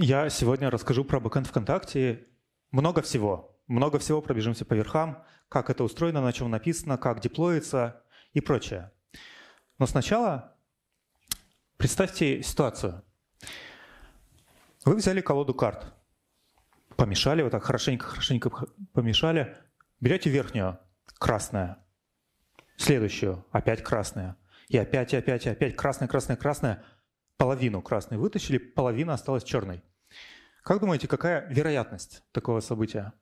Я сегодня расскажу про бэкэнд ВКонтакте. Много всего. Много всего пробежимся по верхам, как это устроено, на чем написано, как деплоится и прочее. Но сначала представьте ситуацию. Вы взяли колоду карт, помешали вот так хорошенько-хорошенько помешали, берете верхнюю, красная, следующую, опять красная, и опять, и опять, и опять красная, красная, красная – половину красной вытащили, половина осталась черной. Как думаете, какая вероятность такого события?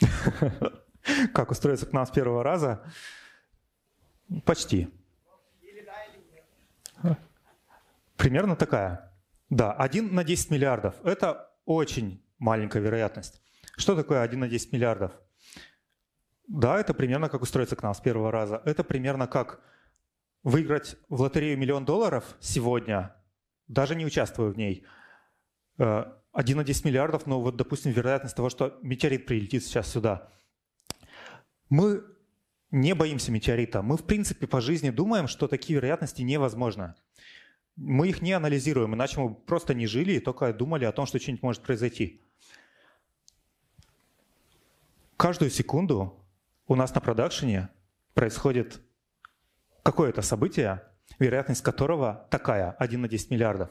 Как устроиться к нам с первого раза? Почти. Примерно такая. Да, 1 на 10 миллиардов. Это очень маленькая вероятность. Что такое 1 на 10 миллиардов? Да, это примерно как устроиться к нам с первого раза. Это примерно как выиграть в лотерею миллион долларов сегодня, даже не участвуя в ней, 1 э, на 10 миллиардов, но ну, вот, допустим, вероятность того, что метеорит прилетит сейчас сюда. Мы не боимся метеорита. Мы, в принципе, по жизни думаем, что такие вероятности невозможны. Мы их не анализируем, иначе мы просто не жили и только думали о том, что что-нибудь может произойти. Каждую секунду у нас на продакшене происходит какое-то событие, вероятность которого такая, 1 на 10 миллиардов.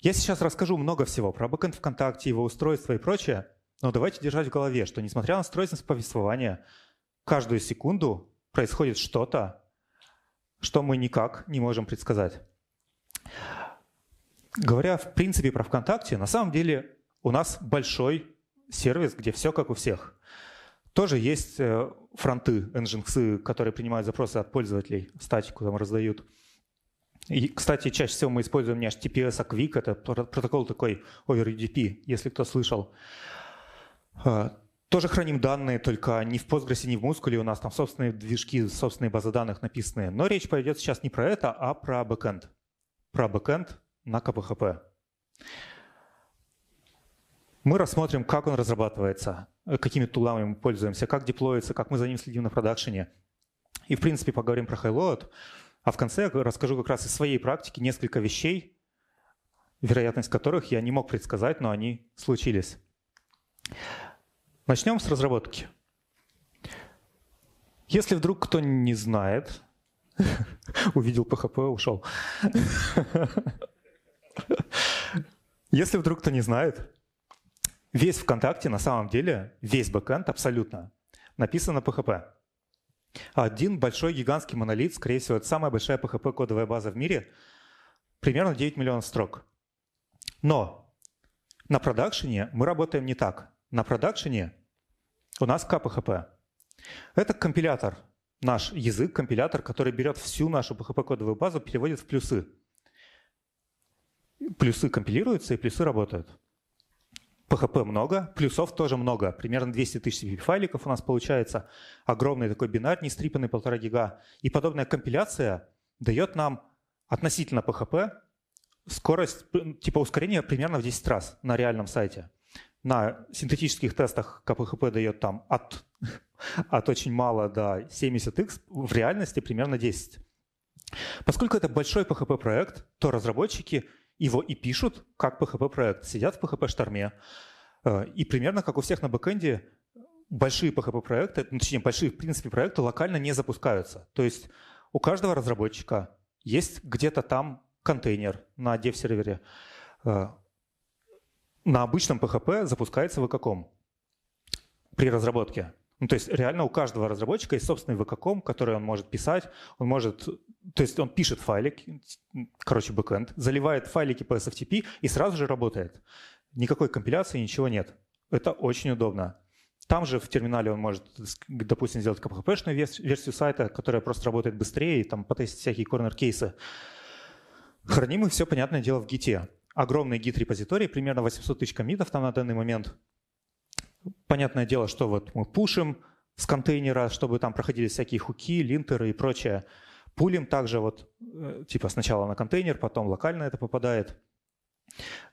Я сейчас расскажу много всего про бэкэнд ВКонтакте, его устройство и прочее, но давайте держать в голове, что несмотря на стройность повествования, каждую секунду происходит что-то, что мы никак не можем предсказать. Говоря в принципе про ВКонтакте, на самом деле у нас большой сервис, где все как у всех. Тоже есть э, фронты, engines, которые принимают запросы от пользователей, статику там раздают. И, кстати, чаще всего мы используем не HTTPS, а Quick. Это протокол такой over UDP, если кто слышал. А, тоже храним данные, только не в Postgres, не в Muscle. У нас там собственные движки, собственные базы данных написаны. Но речь пойдет сейчас не про это, а про бэкэнд. Про бэкэнд на КПХП. Мы рассмотрим, как он разрабатывается. Э, какими тулами мы пользуемся, как деплоится, как мы за ним следим на продакшене. И, в принципе, поговорим про хайлоад. А в конце я расскажу как раз из своей практики несколько вещей, вероятность которых я не мог предсказать, но они случились. Начнем с разработки. Если вдруг кто не знает, увидел PHP, ушел. Если вдруг кто не знает, весь ВКонтакте, на самом деле, весь бэкэнд абсолютно написан на PHP. Один большой гигантский монолит, скорее всего, это самая большая PHP-кодовая база в мире, примерно 9 миллионов строк. Но на продакшене мы работаем не так. На продакшене у нас КПХП. Это компилятор, наш язык, компилятор, который берет всю нашу PHP-кодовую базу, переводит в плюсы. Плюсы компилируются и плюсы работают. PHP много, плюсов тоже много. Примерно 200 тысяч CPP-файликов у нас получается. Огромный такой бинар, не стрипанный, полтора гига. И подобная компиляция дает нам относительно PHP скорость, типа ускорение примерно в 10 раз на реальном сайте. На синтетических тестах КПХП дает там от, от очень мало до 70x, в реальности примерно 10. Поскольку это большой PHP-проект, то разработчики его и пишут как PHP-проект, сидят в PHP-шторме. Э, и примерно как у всех на бэкэнде, большие PHP-проекты, ну, точнее, большие, в принципе, проекты локально не запускаются. То есть у каждого разработчика есть где-то там контейнер на dev-сервере. Э, на обычном PHP запускается выкаком при разработке. Ну, то есть реально у каждого разработчика есть собственный выкаком, который он может писать, он может то есть он пишет файлик, короче, бэкэнд, заливает файлики по SFTP и сразу же работает. Никакой компиляции, ничего нет. Это очень удобно. Там же в терминале он может, допустим, сделать kphp версию сайта, которая просто работает быстрее, и там потестить всякие корнер-кейсы. Храним и все, понятное дело, в гите. Огромный гит-репозиторий, примерно 800 тысяч комитов там на данный момент. Понятное дело, что вот мы пушим с контейнера, чтобы там проходили всякие хуки, линтеры и прочее пулим также вот, э, типа сначала на контейнер, потом локально это попадает.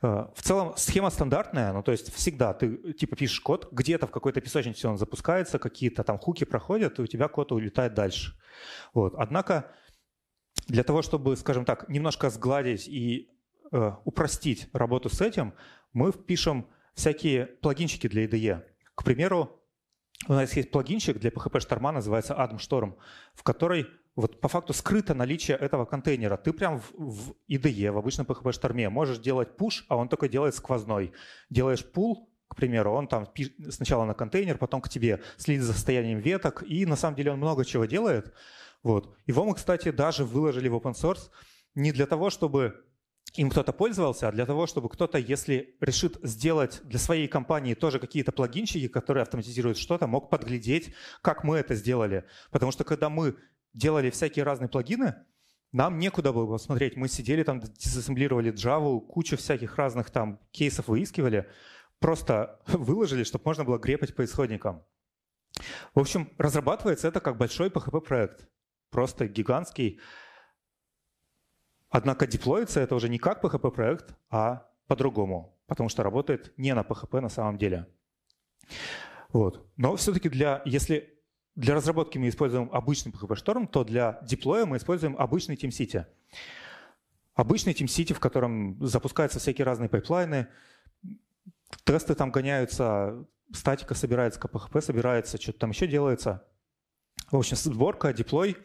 Э, в целом схема стандартная, ну то есть всегда ты типа пишешь код, где-то в какой-то песочнице он запускается, какие-то там хуки проходят, и у тебя код улетает дальше. Вот. Однако для того, чтобы, скажем так, немножко сгладить и э, упростить работу с этим, мы впишем всякие плагинчики для IDE. К примеру, у нас есть плагинчик для PHP Storm, называется Atom Storm, в который вот по факту скрыто наличие этого контейнера. Ты прям в, IDE, в обычном PHP шторме, можешь делать push, а он только делает сквозной. Делаешь pull, к примеру, он там сначала на контейнер, потом к тебе следит за состоянием веток, и на самом деле он много чего делает. Вот. Его мы, кстати, даже выложили в open source не для того, чтобы им кто-то пользовался, а для того, чтобы кто-то, если решит сделать для своей компании тоже какие-то плагинчики, которые автоматизируют что-то, мог подглядеть, как мы это сделали. Потому что когда мы делали всякие разные плагины, нам некуда было посмотреть. Мы сидели там, дизассемблировали Java, кучу всяких разных там кейсов выискивали, просто выложили, чтобы можно было грепать по исходникам. В общем, разрабатывается это как большой PHP-проект, просто гигантский. Однако деплоится это уже не как PHP-проект, а по-другому, потому что работает не на PHP на самом деле. Вот. Но все-таки для, если для разработки мы используем обычный PHP Storm, то для деплоя мы используем обычный TeamCity. Обычный TeamCity, в котором запускаются всякие разные пайплайны, тесты там гоняются, статика собирается, КПХП собирается, что-то там еще делается. В общем, сборка, деплой.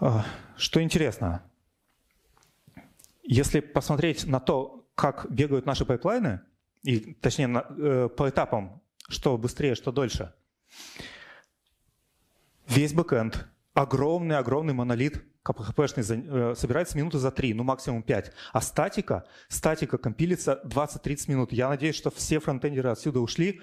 А, что интересно, если посмотреть на то, как бегают наши пайплайны, и точнее э, по этапам, что быстрее, что дольше, Весь бэкэнд, огромный-огромный монолит КПХПшный э, собирается минуты за 3, ну максимум 5. А статика, статика компилится 20-30 минут. Я надеюсь, что все фронтендеры отсюда ушли.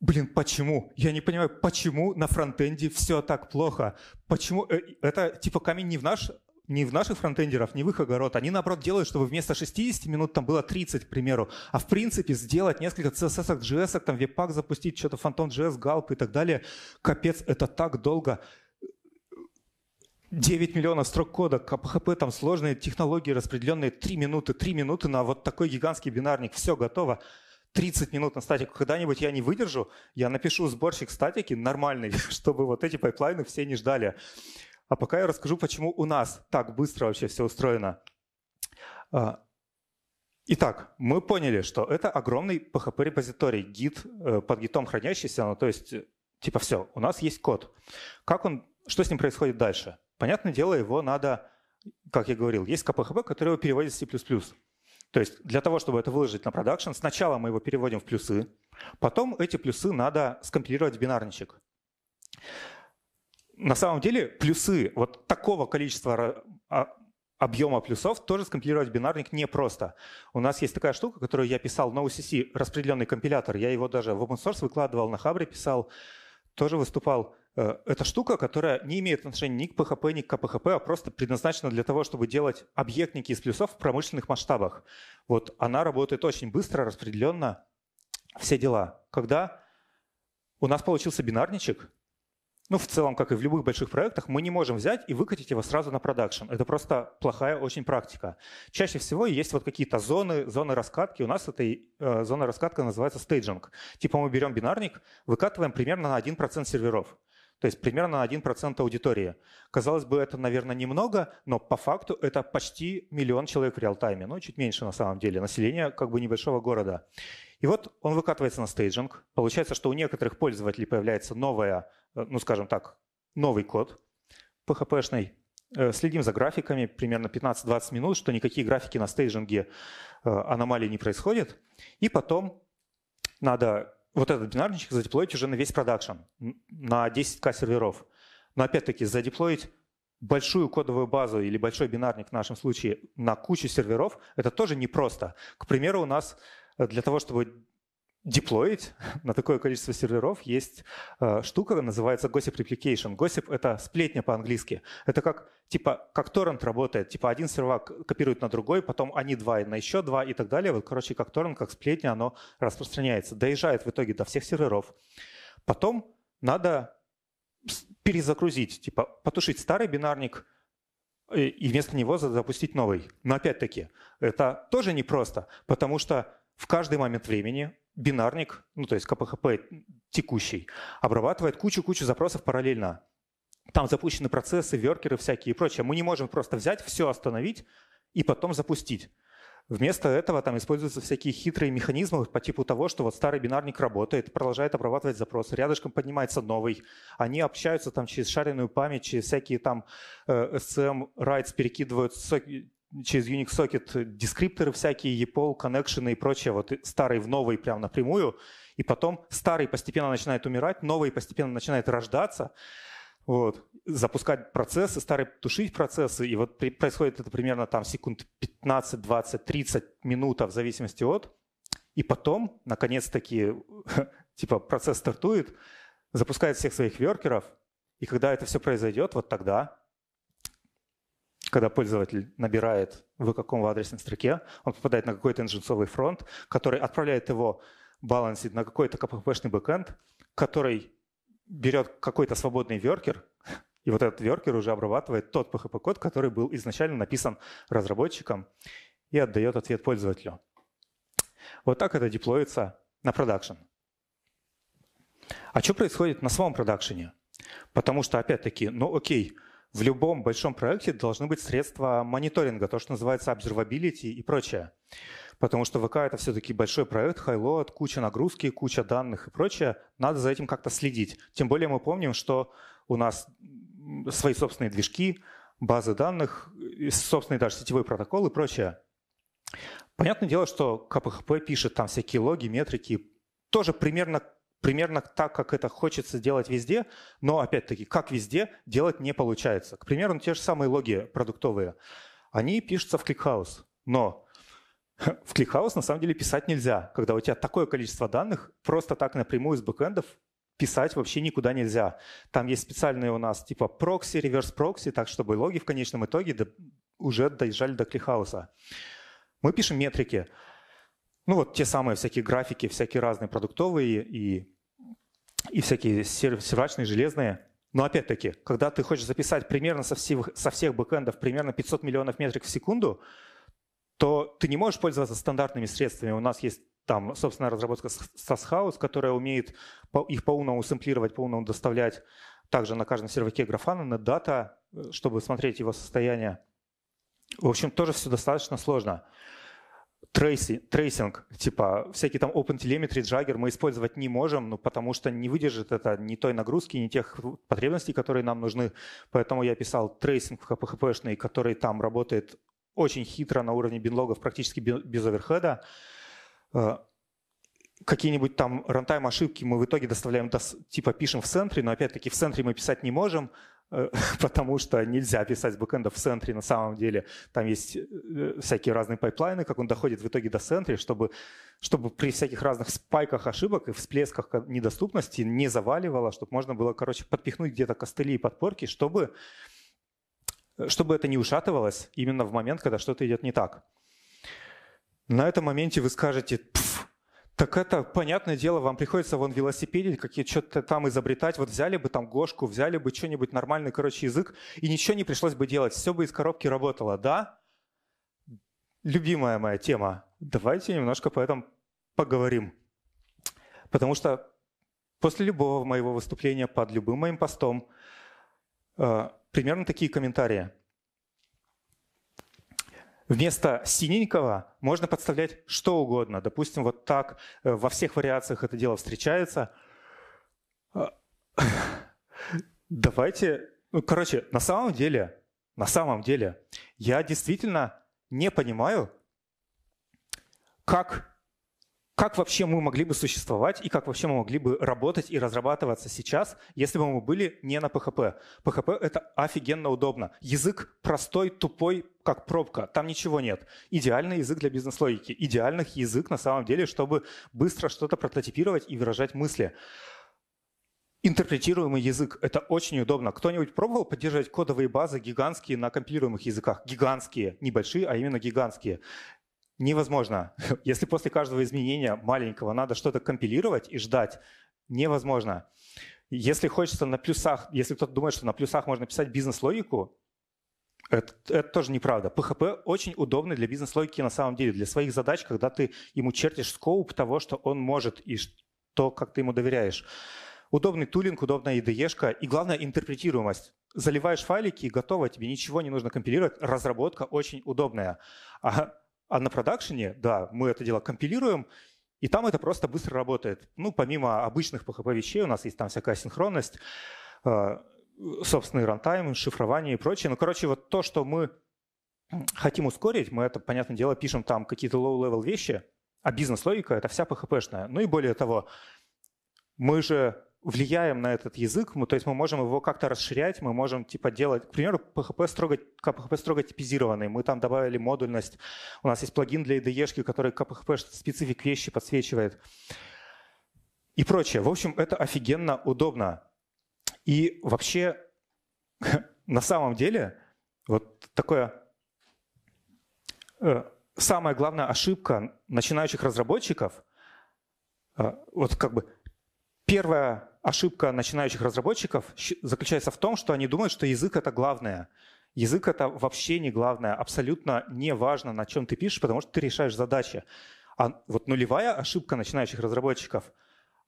Блин, почему? Я не понимаю, почему на фронтенде все так плохо? Почему? Э, это типа камень не в наш не в наших фронтендеров, не в их огород. Они, наоборот, делают, чтобы вместо 60 минут там было 30, к примеру. А в принципе сделать несколько CSS, JS, там веб-пак запустить, что-то js Galp и так далее. Капец, это так долго. 9 миллионов строк кода, КПХП, там сложные технологии распределенные, 3 минуты, 3 минуты на вот такой гигантский бинарник, все готово. 30 минут на статику когда-нибудь я не выдержу, я напишу сборщик статики нормальный, чтобы вот эти пайплайны все не ждали. А пока я расскажу, почему у нас так быстро вообще все устроено. А, итак, мы поняли, что это огромный PHP-репозиторий, гид э, под гитом хранящийся, ну то есть э, типа все, у нас есть код. Как он, что с ним происходит дальше? Понятное дело, его надо, как я говорил, есть КПХБ, который его переводит в C++. То есть для того, чтобы это выложить на продакшн, сначала мы его переводим в плюсы, потом эти плюсы надо скомпилировать в бинарничек на самом деле плюсы вот такого количества а, объема плюсов тоже скомпилировать бинарник непросто. У нас есть такая штука, которую я писал на NoCC, распределенный компилятор. Я его даже в open source выкладывал, на хабре писал, тоже выступал. Э, это штука, которая не имеет отношения ни к PHP, ни к КПХП, а просто предназначена для того, чтобы делать объектники из плюсов в промышленных масштабах. Вот она работает очень быстро, распределенно, все дела. Когда у нас получился бинарничек, ну, в целом, как и в любых больших проектах, мы не можем взять и выкатить его сразу на продакшн. Это просто плохая очень практика. Чаще всего есть вот какие-то зоны, зоны раскатки. У нас эта э, зона раскатка называется стейджинг. Типа мы берем бинарник, выкатываем примерно на 1% серверов. То есть примерно на 1% аудитории. Казалось бы, это, наверное, немного, но по факту это почти миллион человек в реалтайме. Ну, чуть меньше на самом деле. Население как бы небольшого города. И вот он выкатывается на стейджинг. Получается, что у некоторых пользователей появляется новая Э, ну, скажем так, новый код PHP-шный, э, следим за графиками примерно 15-20 минут, что никакие графики на стейджинге э, аномалии не происходят, И потом надо вот этот бинарничек задеплоить уже на весь продакшн, на 10к серверов. Но опять-таки задеплоить большую кодовую базу или большой бинарник в нашем случае на кучу серверов, это тоже непросто. К примеру, у нас для того, чтобы деплоить на такое количество серверов есть э, штука, называется Gossip Replication. Gossip — это сплетня по-английски. Это как, типа, как торрент работает. Типа один сервак копирует на другой, потом они два, и на еще два и так далее. Вот, короче, как торрент, как сплетня, оно распространяется. Доезжает в итоге до всех серверов. Потом надо перезагрузить, типа потушить старый бинарник и, э, и вместо него запустить новый. Но опять-таки, это тоже непросто, потому что в каждый момент времени бинарник, ну то есть КПХП текущий, обрабатывает кучу-кучу запросов параллельно. Там запущены процессы, веркеры всякие и прочее. Мы не можем просто взять, все остановить и потом запустить. Вместо этого там используются всякие хитрые механизмы по типу того, что вот старый бинарник работает, продолжает обрабатывать запросы, рядышком поднимается новый, они общаются там через шаренную память, через всякие там э, SCM rights перекидывают через Unix Socket э, дескрипторы всякие, EPOL, коннекшены и прочее, вот старый в новый прям напрямую, и потом старый постепенно начинает умирать, новый постепенно начинает рождаться, вот, запускать процессы, старый тушить процессы, и вот происходит это примерно там секунд 15, 20, 30 минута в зависимости от, и потом, наконец-таки, типа процесс стартует, запускает всех своих веркеров, и когда это все произойдет, вот тогда когда пользователь набирает в каком в адресном строке, он попадает на какой-то инженцовый фронт, который отправляет его балансить на какой-то КППшный бэкэнд, который берет какой-то свободный веркер, и вот этот веркер уже обрабатывает тот PHP-код, который был изначально написан разработчиком и отдает ответ пользователю. Вот так это деплоится на продакшн. А что происходит на самом продакшене? Потому что, опять-таки, ну окей, в любом большом проекте должны быть средства мониторинга, то, что называется observability и прочее. Потому что ВК это все-таки большой проект, хайлоад, куча нагрузки, куча данных и прочее. Надо за этим как-то следить. Тем более мы помним, что у нас свои собственные движки, базы данных, э, собственные даже сетевой протокол и прочее. Понятное дело, что КПХП пишет там всякие логи, метрики, тоже примерно примерно так, как это хочется делать везде, но опять-таки, как везде, делать не получается. К примеру, те же самые логи продуктовые, они пишутся в ClickHouse, но в ClickHouse на самом деле писать нельзя, когда у тебя такое количество данных, просто так напрямую из бэкэндов писать вообще никуда нельзя. Там есть специальные у нас типа прокси, реверс-прокси, так чтобы логи в конечном итоге уже доезжали до клихауса. Мы пишем метрики. Ну вот те самые всякие графики, всякие разные продуктовые и, и всякие сервачные, железные. Но опять-таки, когда ты хочешь записать примерно со всех, со всех бэкэндов примерно 500 миллионов метрик в секунду, то ты не можешь пользоваться стандартными средствами. У нас есть там, собственно, разработка SAS которая умеет их по-умному сэмплировать, по-умному доставлять также на каждом серваке графана, на дата, э, чтобы смотреть его состояние. В общем, тоже все достаточно сложно трейсинг, типа всякие там OpenTelemetry, Jagger мы использовать не можем, ну, потому что не выдержит это ни той нагрузки, ни тех потребностей, которые нам нужны. Поэтому я писал трейсинг в PHP-шный, который там работает очень хитро на уровне бинлогов, практически без оверхеда. Э, какие-нибудь там рантайм ошибки мы в итоге доставляем, типа пишем в центре, но опять-таки в центре мы писать не можем, Э, потому что нельзя писать бэкэнда в центре. На самом деле там есть э, всякие разные пайплайны, как он доходит в итоге до центра, чтобы, чтобы при всяких разных спайках ошибок и всплесках недоступности не заваливало, чтобы можно было, короче, подпихнуть где-то костыли и подпорки, чтобы, э, чтобы это не ушатывалось именно в момент, когда что-то идет не так. На этом моменте вы скажете, так это, понятное дело, вам приходится вон велосипедить, какие что-то там изобретать. Вот взяли бы там Гошку, взяли бы что-нибудь нормальный, короче, язык, и ничего не пришлось бы делать. Все бы из коробки работало, да? Любимая моя тема. Давайте немножко по этому поговорим. Потому что после любого моего выступления под любым моим постом э, примерно такие комментарии. Вместо синенького можно подставлять что угодно. Допустим, вот так э, во всех вариациях это дело встречается. А, давайте, ну, короче, на самом деле, на самом деле, я действительно не понимаю, как как вообще мы могли бы существовать и как вообще мы могли бы работать и разрабатываться сейчас, если бы мы были не на PHP. PHP — это офигенно удобно. Язык простой, тупой, как пробка, там ничего нет. Идеальный язык для бизнес-логики, идеальных язык на самом деле, чтобы быстро что-то прототипировать и выражать мысли. Интерпретируемый язык — это очень удобно. Кто-нибудь пробовал поддерживать кодовые базы гигантские на компилируемых языках? Гигантские, небольшие, а именно гигантские невозможно. Если после каждого изменения маленького надо что-то компилировать и ждать, невозможно. Если хочется на плюсах, если кто-то думает, что на плюсах можно писать бизнес-логику, это, это тоже неправда. PHP очень удобный для бизнес-логики на самом деле, для своих задач, когда ты ему чертишь скоуп того, что он может и то, как ты ему доверяешь. Удобный тулинг, удобная IDE, и главное интерпретируемость. Заливаешь файлики, и готово, тебе ничего не нужно компилировать. Разработка очень удобная. А а на продакшене, да, мы это дело компилируем, и там это просто быстро работает. Ну, помимо обычных PHP вещей, у нас есть там всякая синхронность, э, собственный рантайм, шифрование и прочее. Ну, короче, вот то, что мы хотим ускорить, мы это, понятное дело, пишем там какие-то low-level вещи, а бизнес-логика — это вся PHP-шная. Ну и более того, мы же влияем на этот язык, мы, то есть мы можем его как-то расширять, мы можем типа делать, к примеру, PHP строго, PHP строго типизированный, мы там добавили модульность, у нас есть плагин для IDE, который PHP специфик вещи подсвечивает и прочее. В общем, это офигенно удобно. И вообще, на самом деле, вот такое э, самая главная ошибка начинающих разработчиков, э, вот как бы первая ошибка начинающих разработчиков заключается в том, что они думают, что язык это главное. Язык это вообще не главное, абсолютно не важно, на чем ты пишешь, потому что ты решаешь задачи. А вот нулевая ошибка начинающих разработчиков,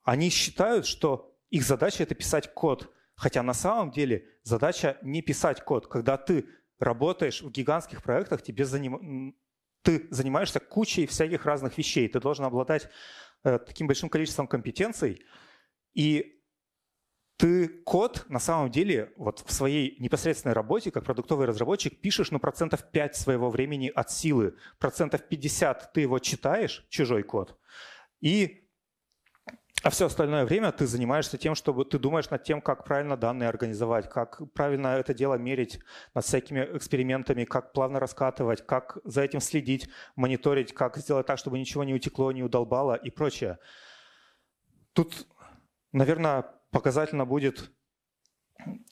они считают, что их задача это писать код, хотя на самом деле задача не писать код. Когда ты работаешь в гигантских проектах, тебе заним... ты занимаешься кучей всяких разных вещей, ты должен обладать э, таким большим количеством компетенций, и ты код на самом деле вот в своей непосредственной работе как продуктовый разработчик пишешь ну процентов 5 своего времени от силы, процентов 50 ты его читаешь, чужой код, и а все остальное время ты занимаешься тем, чтобы ты думаешь над тем, как правильно данные организовать, как правильно это дело мерить над всякими экспериментами, как плавно раскатывать, как за этим следить, мониторить, как сделать так, чтобы ничего не утекло, не удолбало и прочее. Тут, наверное, показательно будет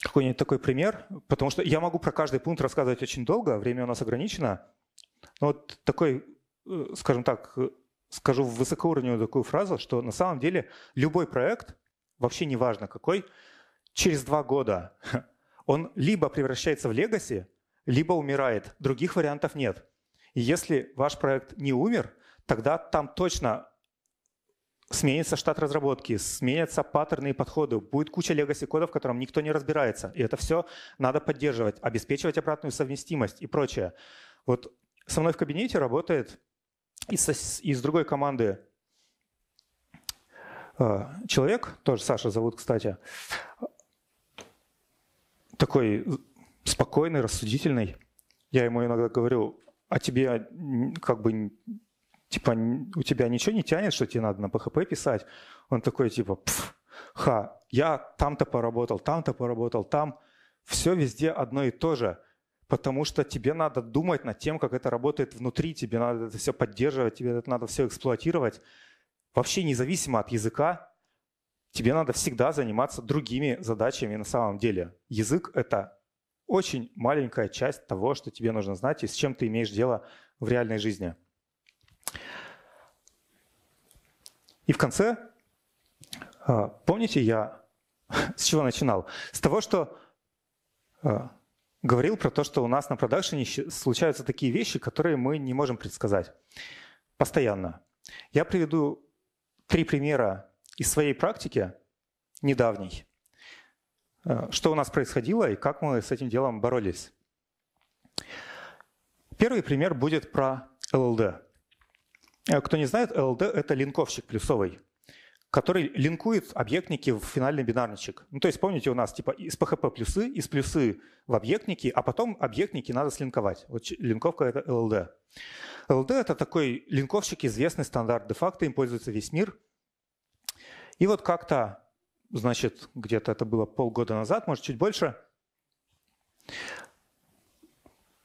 какой-нибудь такой пример, потому что я могу про каждый пункт рассказывать очень долго, время у нас ограничено. Но вот такой, э, скажем так, э, скажу в высокоуровневую такую фразу, что на самом деле любой проект, вообще неважно какой, через два года он либо превращается в легаси, либо умирает. Других вариантов нет. И если ваш проект не умер, тогда там точно сменится штат разработки, сменятся паттерны и подходы, будет куча легаси кода, в котором никто не разбирается. И это все надо поддерживать, обеспечивать обратную совместимость и прочее. Вот со мной в кабинете работает из, из другой команды э, человек, тоже Саша зовут, кстати, такой спокойный, рассудительный. Я ему иногда говорю, а тебе как бы типа, у тебя ничего не тянет, что тебе надо на PHP писать? Он такой, типа, ха, я там-то поработал, там-то поработал, там. Все везде одно и то же, потому что тебе надо думать над тем, как это работает внутри, тебе надо это все поддерживать, тебе это надо все эксплуатировать. Вообще независимо от языка, тебе надо всегда заниматься другими задачами на самом деле. Язык — это очень маленькая часть того, что тебе нужно знать и с чем ты имеешь дело в реальной жизни. И в конце, а, помните, я с чего начинал? С того, что а, говорил про то, что у нас на продакшене случаются такие вещи, которые мы не можем предсказать постоянно. Я приведу три примера из своей практики недавней, а, что у нас происходило и как мы с этим делом боролись. Первый пример будет про ЛЛД. Э, кто не знает, LLD это линковщик плюсовый который линкует объектники в финальный бинарничек. Ну, то есть помните у нас типа из PHP плюсы, из плюсы в объектники, а потом объектники надо слинковать. Вот линковка — это LLD. LLD это такой линковщик, известный стандарт де-факто, им пользуется весь мир. И вот как-то, значит, где-то это было полгода назад, может, чуть больше,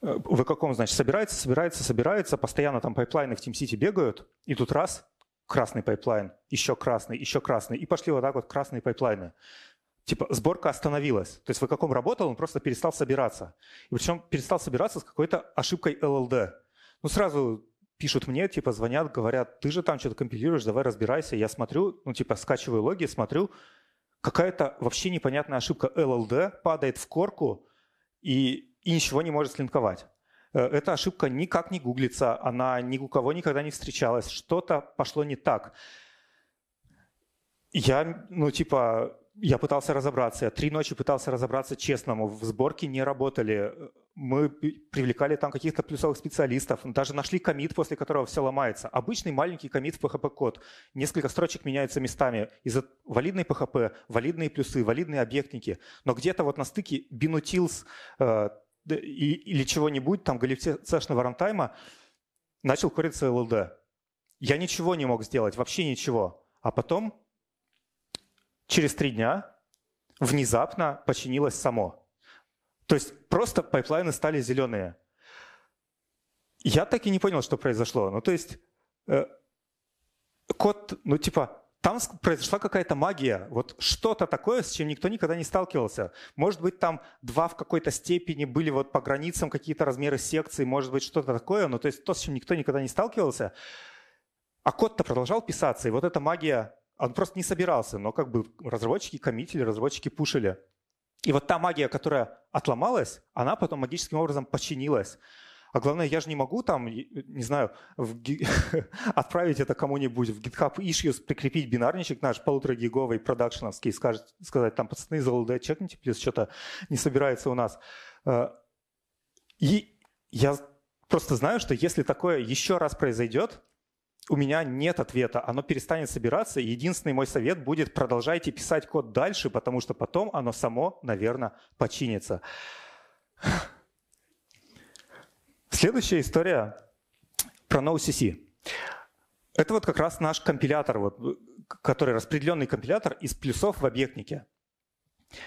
Э, в каком, значит, собирается, собирается, собирается, а постоянно там пайплайны в TeamCity бегают, и тут раз, красный пайплайн, еще красный, еще красный, и пошли вот так вот красные пайплайны. Типа сборка остановилась. То есть в каком работал, он просто перестал собираться. И причем перестал собираться с какой-то ошибкой LLD. Ну сразу пишут мне, типа звонят, говорят, ты же там что-то компилируешь, давай разбирайся. Я смотрю, ну типа скачиваю логи, смотрю, какая-то вообще непонятная ошибка LLD падает в корку, и и ничего не может слинковать. Э, эта ошибка никак не гуглится, она ни у кого никогда не встречалась. Что-то пошло не так. Я, ну, типа, я пытался разобраться, я три ночи пытался разобраться честному. В сборке не работали. Мы привлекали там каких-то плюсовых специалистов. Даже нашли комит, после которого все ломается. Обычный маленький комит в PHP-код. Несколько строчек меняются местами. Из-за валидной PHP, валидные плюсы, валидные объектники. Но где-то вот на стыке binutils э, и, или чего-нибудь, там, галифтешного рантайма, начал куриться ЛЛД. Я ничего не мог сделать, вообще ничего. А потом, через три дня, внезапно починилось само. То есть просто пайплайны стали зеленые. Я так и не понял, что произошло. Ну, то есть э, код, ну, типа, там произошла какая-то магия, вот что-то такое, с чем никто никогда не сталкивался. Может быть, там два в какой-то степени были вот по границам какие-то размеры секций, может быть, что-то такое, но то есть то, с чем никто никогда не сталкивался. А код-то продолжал писаться, и вот эта магия, он просто не собирался, но как бы разработчики коммитили, разработчики пушили. И вот та магия, которая отломалась, она потом магическим образом починилась. А главное, я же не могу там, э, не знаю, в, отправить это кому-нибудь в GitHub Issues, прикрепить бинарничек наш полуторагиговый продакшеновский и скажет, сказать, там, пацаны из чекните, плюс что-то не собирается у нас. Э, и я просто знаю, что если такое еще раз произойдет, у меня нет ответа, оно перестанет собираться. Единственный мой совет будет продолжайте писать код дальше, потому что потом оно само, наверное, починится. Следующая история про NoCC. Это вот как раз наш компилятор, вот, который распределенный компилятор из плюсов в объектнике.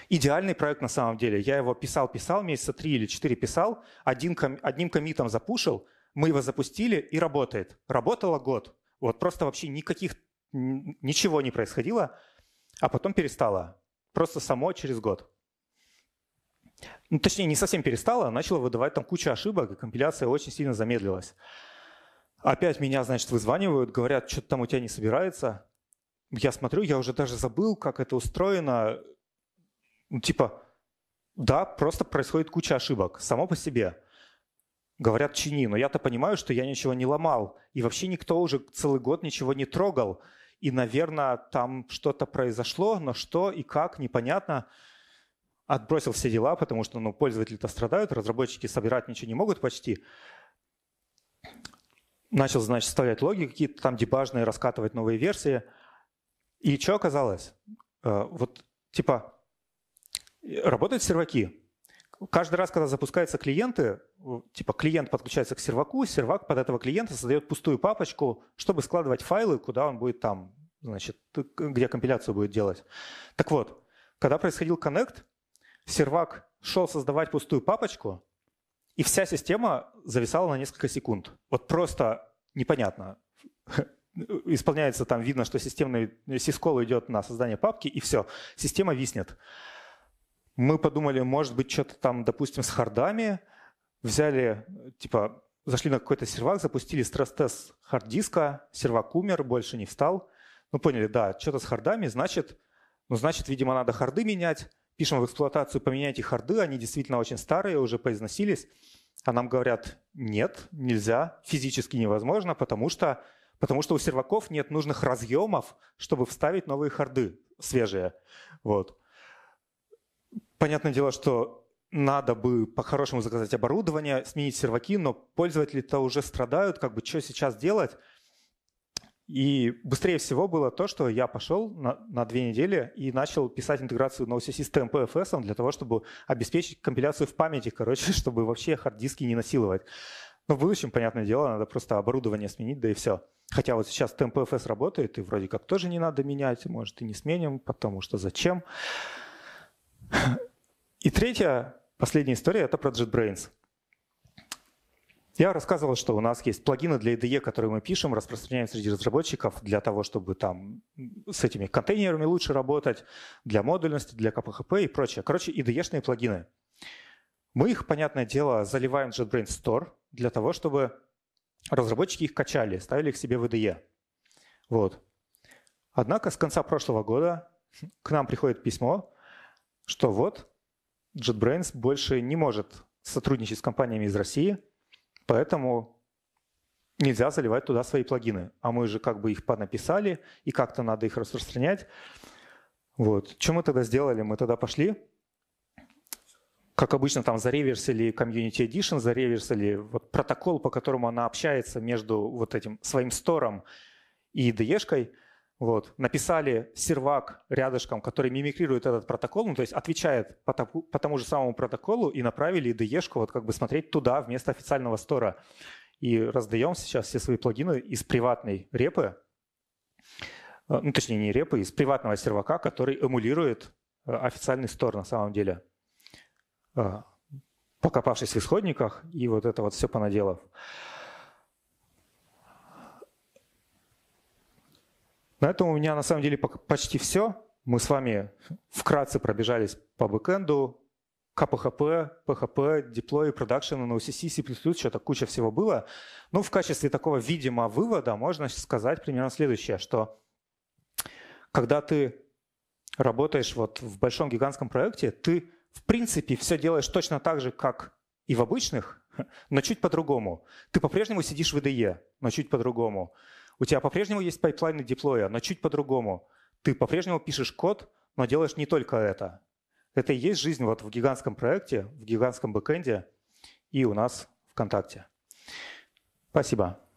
Идеальный проект на самом деле. Я его писал-писал, месяца три или четыре писал, один, одним комитом запушил, мы его запустили и работает. Работало год. Вот просто вообще никаких, ничего не происходило, а потом перестало. Просто само через год ну, точнее, не совсем перестала, начала выдавать там кучу ошибок, и компиляция очень сильно замедлилась. Опять меня, значит, вызванивают, говорят, что-то там у тебя не собирается. Я смотрю, я уже даже забыл, как это устроено. Ну, типа, да, просто происходит куча ошибок, само по себе. Говорят, чини, но я-то понимаю, что я ничего не ломал. И вообще никто уже целый год ничего не трогал. И, наверное, там что-то произошло, но что и как, непонятно. Непонятно отбросил все дела, потому что ну, пользователи-то страдают, разработчики собирать ничего не могут почти. Начал, значит, вставлять логи какие-то там дебажные, раскатывать новые версии. И что оказалось? Э, вот типа работают серваки. Каждый раз, когда запускаются клиенты, типа клиент подключается к серваку, сервак под этого клиента создает пустую папочку, чтобы складывать файлы, куда он будет там, значит, где компиляцию будет делать. Так вот, когда происходил коннект, сервак шел создавать пустую папочку, и вся система зависала на несколько секунд. Вот просто непонятно. Исполняется там, видно, что системный сискол идет на создание папки, и все, система виснет. Мы подумали, может быть, что-то там, допустим, с хардами, взяли, типа, зашли на какой-то сервак, запустили стресс-тест хард-диска, сервак умер, больше не встал. Ну, поняли, да, что-то с хардами, значит, ну, значит, видимо, надо харды менять пишем в эксплуатацию, поменяйте харды, они действительно очень старые, уже поизносились. А нам говорят, нет, нельзя, физически невозможно, потому что, потому что у серваков нет нужных разъемов, чтобы вставить новые харды свежие. Вот. Понятное дело, что надо бы по-хорошему заказать оборудование, сменить серваки, но пользователи-то уже страдают, как бы что сейчас делать? И быстрее всего было то, что я пошел на, на две недели и начал писать интеграцию NoCC с TMPFS для того, чтобы обеспечить компиляцию в памяти, короче, чтобы вообще хард диски не насиловать. Но в будущем, понятное дело, надо просто оборудование сменить, да и все. Хотя вот сейчас TMPFS работает, и вроде как тоже не надо менять, может, и не сменим, потому что зачем. И третья, последняя история — это про JetBrains. Я рассказывал, что у нас есть плагины для IDE, которые мы пишем, распространяем среди разработчиков для того, чтобы там с этими контейнерами лучше работать, для модульности, для КПХП и прочее. Короче, IDE-шные плагины. Мы их, понятное дело, заливаем в JetBrains Store для того, чтобы разработчики их качали, ставили их себе в IDE. Вот. Однако с конца прошлого года к нам приходит письмо, что вот JetBrains больше не может сотрудничать с компаниями из России – Поэтому нельзя заливать туда свои плагины. А мы же как бы их понаписали, и как-то надо их распространять. Вот. Что мы тогда сделали? Мы тогда пошли, как обычно, там зареверсили Community Edition, зареверсили вот протокол, по которому она общается между вот этим своим стором и de вот. Написали сервак рядышком, который мимикрирует этот протокол, ну, то есть отвечает по, по тому же самому протоколу, и направили IDE-шку вот как бы смотреть туда вместо официального стора. И раздаем сейчас все свои плагины из приватной репы, э, ну, точнее, не репы, из приватного сервака, который эмулирует э, официальный стор на самом деле, э, покопавшись в исходниках и вот это вот все понаделав. На этом у меня на самом деле почти все. Мы с вами вкратце пробежались по бэкэнду, КПХП, PHP, Deploy, Production, OCC, C++, что-то куча всего было. Ну, в качестве такого, видимо, вывода можно сказать примерно следующее, что когда ты работаешь вот в большом гигантском проекте, ты, в принципе, все делаешь точно так же, как и в обычных, но чуть по-другому. Ты по-прежнему сидишь в IDE, но чуть по-другому. У тебя по-прежнему есть пайплайны деплоя, но чуть по-другому. Ты по-прежнему пишешь код, но делаешь не только это. Это и есть жизнь вот в гигантском проекте, в гигантском бэкэнде и у нас ВКонтакте. Спасибо.